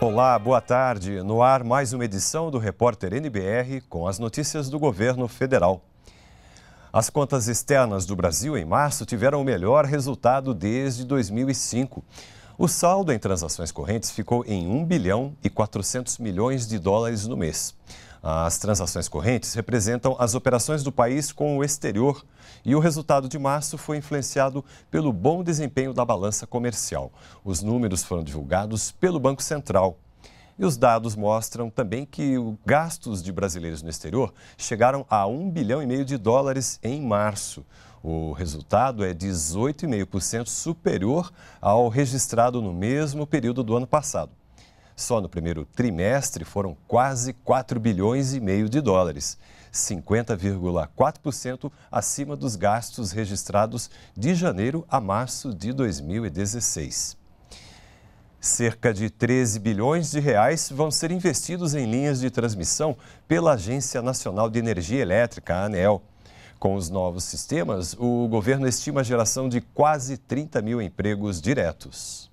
Olá, boa tarde. No ar, mais uma edição do Repórter NBR com as notícias do governo federal. As contas externas do Brasil em março tiveram o melhor resultado desde 2005. O saldo em transações correntes ficou em 1 bilhão e 400 milhões de dólares no mês. As transações correntes representam as operações do país com o exterior e o resultado de março foi influenciado pelo bom desempenho da balança comercial. Os números foram divulgados pelo Banco Central. E os dados mostram também que os gastos de brasileiros no exterior chegaram a 1 bilhão e meio de dólares em março. O resultado é 18,5% superior ao registrado no mesmo período do ano passado. Só no primeiro trimestre foram quase 4 bilhões e meio de dólares, 50,4% acima dos gastos registrados de janeiro a março de 2016. Cerca de 13 bilhões de reais vão ser investidos em linhas de transmissão pela Agência Nacional de Energia Elétrica, a Com os novos sistemas, o governo estima a geração de quase 30 mil empregos diretos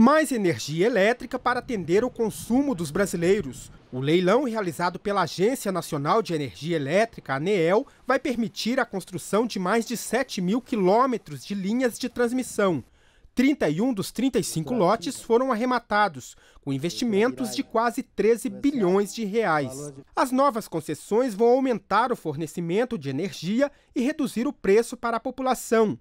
mais energia elétrica para atender o consumo dos brasileiros. O leilão realizado pela Agência Nacional de Energia Elétrica, ANEEL, vai permitir a construção de mais de 7 mil quilômetros de linhas de transmissão. 31 dos 35 é lotes foram arrematados, com é investimentos de quase 13 é bilhões de reais. As novas concessões vão aumentar o fornecimento de energia e reduzir o preço para a população.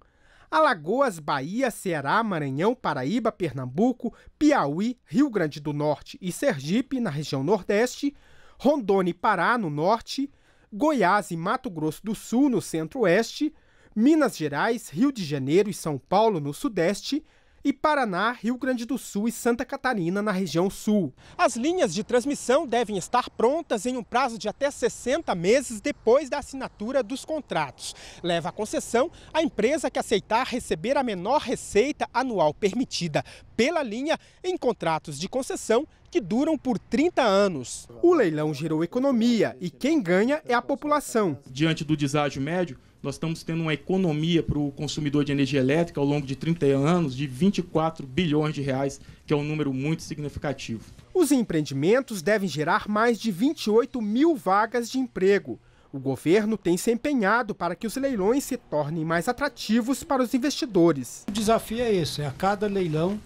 Alagoas, Bahia, Ceará, Maranhão, Paraíba, Pernambuco, Piauí, Rio Grande do Norte e Sergipe, na região Nordeste, Rondônia e Pará, no Norte, Goiás e Mato Grosso do Sul, no Centro-Oeste, Minas Gerais, Rio de Janeiro e São Paulo, no Sudeste, e Paraná, Rio Grande do Sul e Santa Catarina, na região sul. As linhas de transmissão devem estar prontas em um prazo de até 60 meses depois da assinatura dos contratos. Leva a concessão a empresa que aceitar receber a menor receita anual permitida pela linha em contratos de concessão que duram por 30 anos. O leilão gerou economia e quem ganha é a população. Diante do deságio médio, nós estamos tendo uma economia para o consumidor de energia elétrica ao longo de 30 anos de 24 bilhões de reais, que é um número muito significativo. Os empreendimentos devem gerar mais de 28 mil vagas de emprego. O governo tem se empenhado para que os leilões se tornem mais atrativos para os investidores. O desafio é esse: é a cada leilão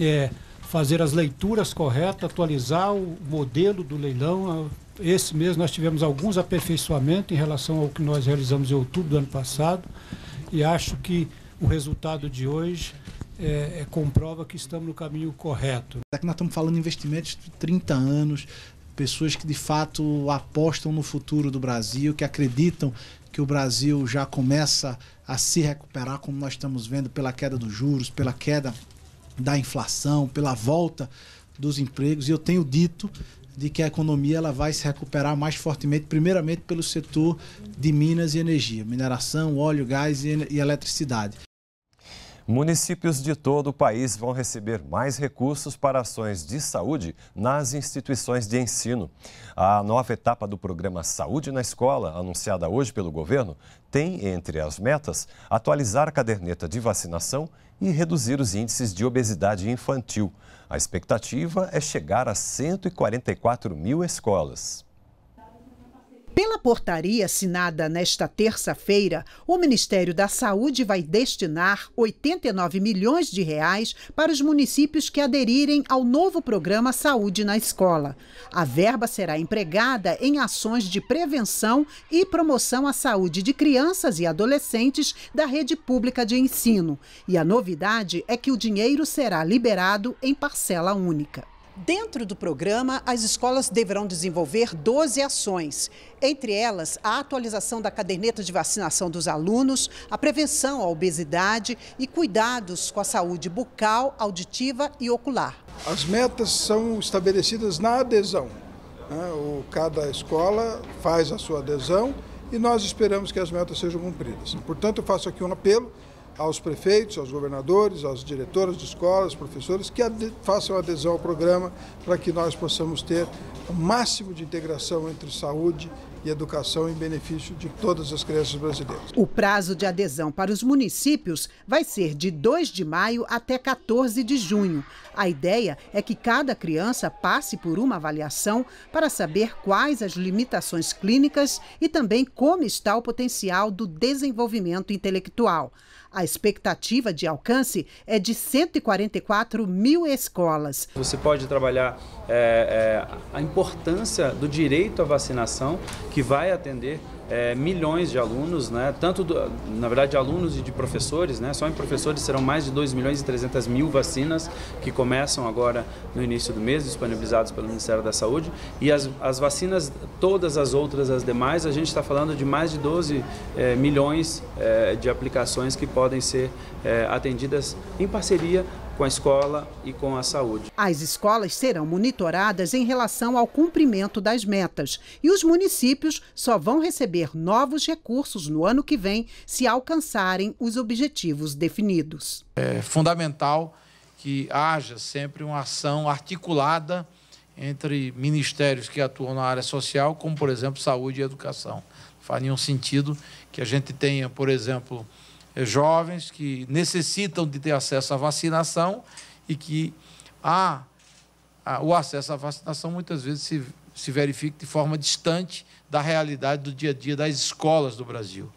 é, fazer as leituras corretas, atualizar o modelo do leilão, esse mês nós tivemos alguns aperfeiçoamentos em relação ao que nós realizamos em outubro do ano passado e acho que o resultado de hoje é, é, comprova que estamos no caminho correto. Aqui é nós estamos falando de investimentos de 30 anos, pessoas que de fato apostam no futuro do Brasil, que acreditam que o Brasil já começa a se recuperar, como nós estamos vendo pela queda dos juros, pela queda da inflação, pela volta dos empregos. E eu tenho dito de que a economia ela vai se recuperar mais fortemente, primeiramente pelo setor de minas e energia, mineração, óleo, gás e, e eletricidade. Municípios de todo o país vão receber mais recursos para ações de saúde nas instituições de ensino. A nova etapa do programa Saúde na Escola, anunciada hoje pelo governo, tem entre as metas atualizar a caderneta de vacinação e reduzir os índices de obesidade infantil. A expectativa é chegar a 144 mil escolas portaria assinada nesta terça-feira, o Ministério da Saúde vai destinar 89 milhões de reais para os municípios que aderirem ao novo programa Saúde na Escola. A verba será empregada em ações de prevenção e promoção à saúde de crianças e adolescentes da rede pública de ensino. E a novidade é que o dinheiro será liberado em parcela única. Dentro do programa, as escolas deverão desenvolver 12 ações, entre elas a atualização da caderneta de vacinação dos alunos, a prevenção à obesidade e cuidados com a saúde bucal, auditiva e ocular. As metas são estabelecidas na adesão. Né? O, cada escola faz a sua adesão e nós esperamos que as metas sejam cumpridas. Portanto, eu faço aqui um apelo aos prefeitos, aos governadores, aos diretores de escolas, professores, que façam adesão ao programa para que nós possamos ter o máximo de integração entre saúde e educação em benefício de todas as crianças brasileiras. O prazo de adesão para os municípios vai ser de 2 de maio até 14 de junho. A ideia é que cada criança passe por uma avaliação para saber quais as limitações clínicas e também como está o potencial do desenvolvimento intelectual. A expectativa de alcance é de 144 mil escolas. Você pode trabalhar é, é, a importância do direito à vacinação, que vai atender é, milhões de alunos, né? tanto, do, na verdade, de alunos e de professores. Né? Só em professores serão mais de 2 milhões e 300 mil vacinas que começam agora no início do mês, disponibilizadas pelo Ministério da Saúde. E as, as vacinas, todas as outras, as demais, a gente está falando de mais de 12 é, milhões é, de aplicações que podem ser é, atendidas em parceria com a escola e com a saúde. As escolas serão monitoradas em relação ao cumprimento das metas e os municípios só vão receber novos recursos no ano que vem se alcançarem os objetivos definidos. É fundamental que haja sempre uma ação articulada entre ministérios que atuam na área social, como por exemplo saúde e educação. Não faz nenhum sentido que a gente tenha, por exemplo, eh, jovens que necessitam de ter acesso à vacinação e que a, o acesso à vacinação muitas vezes se, se verifica de forma distante da realidade do dia a dia das escolas do Brasil.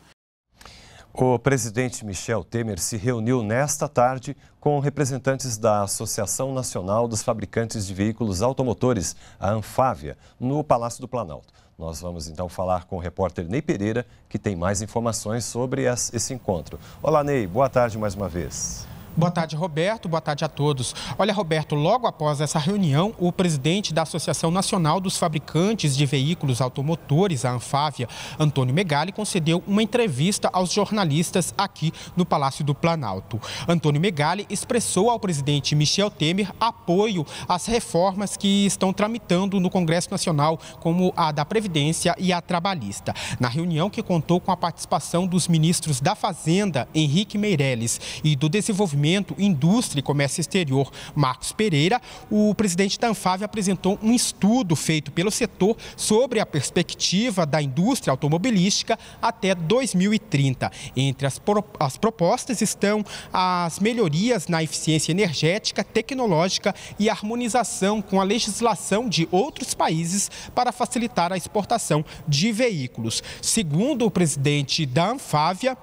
O presidente Michel Temer se reuniu nesta tarde com representantes da Associação Nacional dos Fabricantes de Veículos Automotores, a Anfávia, no Palácio do Planalto. Nós vamos então falar com o repórter Ney Pereira, que tem mais informações sobre esse encontro. Olá, Ney, boa tarde mais uma vez. Boa tarde, Roberto. Boa tarde a todos. Olha, Roberto, logo após essa reunião, o presidente da Associação Nacional dos Fabricantes de Veículos Automotores, a Anfávia, Antônio Megali, concedeu uma entrevista aos jornalistas aqui no Palácio do Planalto. Antônio Megali expressou ao presidente Michel Temer apoio às reformas que estão tramitando no Congresso Nacional, como a da Previdência e a Trabalhista. Na reunião que contou com a participação dos ministros da Fazenda, Henrique Meirelles, e do Desenvolvimento Desenvolvimento, Indústria e Comércio Exterior, Marcos Pereira, o presidente da Anfávia apresentou um estudo feito pelo setor sobre a perspectiva da indústria automobilística até 2030. Entre as, pro, as propostas estão as melhorias na eficiência energética, tecnológica e harmonização com a legislação de outros países para facilitar a exportação de veículos. Segundo o presidente da Anfávia,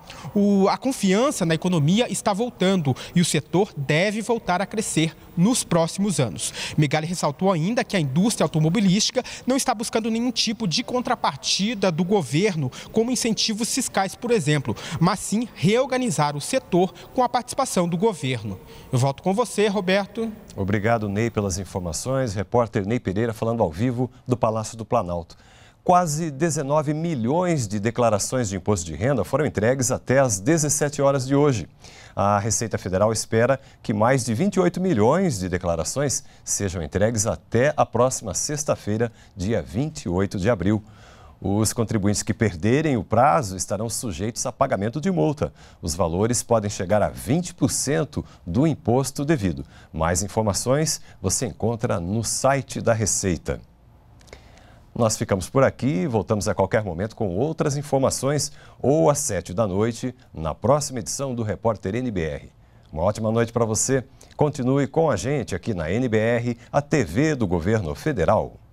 a confiança na economia está voltando e o setor deve voltar a crescer nos próximos anos. Migali ressaltou ainda que a indústria automobilística não está buscando nenhum tipo de contrapartida do governo, como incentivos fiscais, por exemplo, mas sim reorganizar o setor com a participação do governo. Eu volto com você, Roberto. Obrigado, Ney, pelas informações. Repórter Ney Pereira falando ao vivo do Palácio do Planalto. Quase 19 milhões de declarações de imposto de renda foram entregues até às 17 horas de hoje. A Receita Federal espera que mais de 28 milhões de declarações sejam entregues até a próxima sexta-feira, dia 28 de abril. Os contribuintes que perderem o prazo estarão sujeitos a pagamento de multa. Os valores podem chegar a 20% do imposto devido. Mais informações você encontra no site da Receita. Nós ficamos por aqui e voltamos a qualquer momento com outras informações ou às sete da noite na próxima edição do Repórter NBR. Uma ótima noite para você. Continue com a gente aqui na NBR, a TV do Governo Federal.